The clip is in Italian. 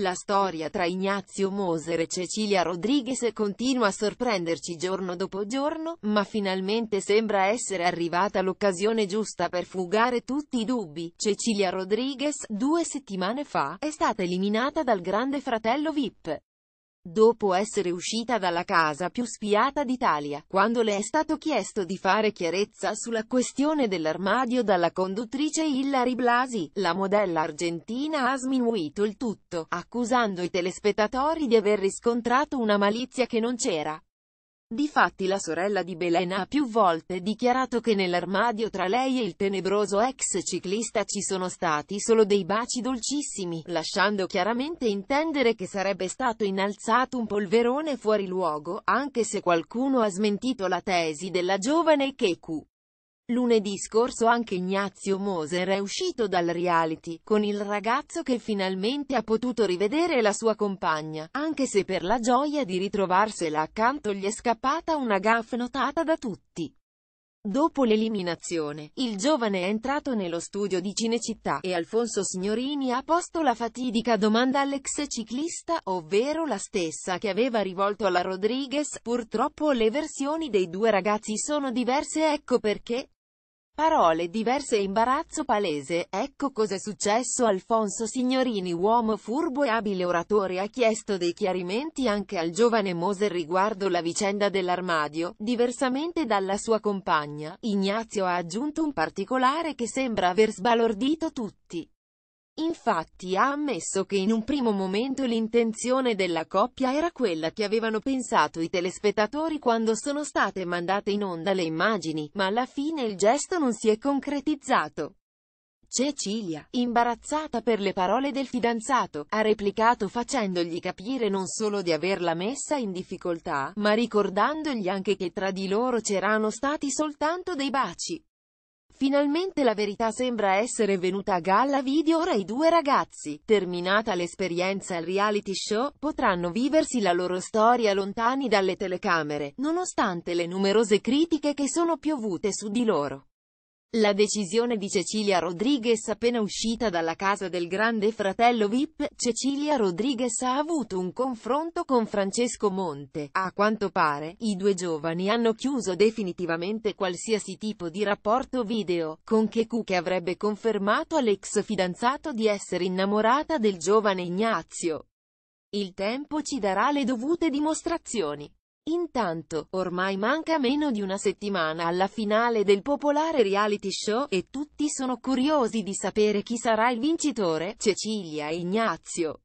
La storia tra Ignazio Moser e Cecilia Rodriguez continua a sorprenderci giorno dopo giorno, ma finalmente sembra essere arrivata l'occasione giusta per fugare tutti i dubbi. Cecilia Rodriguez, due settimane fa, è stata eliminata dal Grande Fratello VIP dopo essere uscita dalla casa più spiata d'Italia, quando le è stato chiesto di fare chiarezza sulla questione dell'armadio dalla conduttrice Hilary Blasi, la modella argentina ha sminuito il tutto, accusando i telespettatori di aver riscontrato una malizia che non c'era. Difatti la sorella di Belen ha più volte dichiarato che nell'armadio tra lei e il tenebroso ex ciclista ci sono stati solo dei baci dolcissimi, lasciando chiaramente intendere che sarebbe stato innalzato un polverone fuori luogo, anche se qualcuno ha smentito la tesi della giovane Keku. Lunedì scorso anche Ignazio Moser è uscito dal reality, con il ragazzo che finalmente ha potuto rivedere la sua compagna, anche se per la gioia di ritrovarsela accanto gli è scappata una gaffe notata da tutti. Dopo l'eliminazione, il giovane è entrato nello studio di Cinecittà e Alfonso Signorini ha posto la fatidica domanda all'ex ciclista, ovvero la stessa che aveva rivolto alla Rodriguez. Purtroppo le versioni dei due ragazzi sono diverse ecco perché Parole diverse e imbarazzo palese, ecco cos'è successo Alfonso Signorini uomo furbo e abile oratore ha chiesto dei chiarimenti anche al giovane Moser riguardo la vicenda dell'armadio, diversamente dalla sua compagna, Ignazio ha aggiunto un particolare che sembra aver sbalordito tutti. Infatti ha ammesso che in un primo momento l'intenzione della coppia era quella che avevano pensato i telespettatori quando sono state mandate in onda le immagini, ma alla fine il gesto non si è concretizzato. Cecilia, imbarazzata per le parole del fidanzato, ha replicato facendogli capire non solo di averla messa in difficoltà, ma ricordandogli anche che tra di loro c'erano stati soltanto dei baci. Finalmente la verità sembra essere venuta a galla video ora i due ragazzi, terminata l'esperienza al reality show, potranno viversi la loro storia lontani dalle telecamere, nonostante le numerose critiche che sono piovute su di loro. La decisione di Cecilia Rodriguez appena uscita dalla casa del grande fratello Vip, Cecilia Rodriguez ha avuto un confronto con Francesco Monte. A quanto pare, i due giovani hanno chiuso definitivamente qualsiasi tipo di rapporto video, con Cheku che avrebbe confermato all'ex fidanzato di essere innamorata del giovane Ignazio. Il tempo ci darà le dovute dimostrazioni. Intanto, ormai manca meno di una settimana alla finale del popolare reality show, e tutti sono curiosi di sapere chi sarà il vincitore, Cecilia e Ignazio.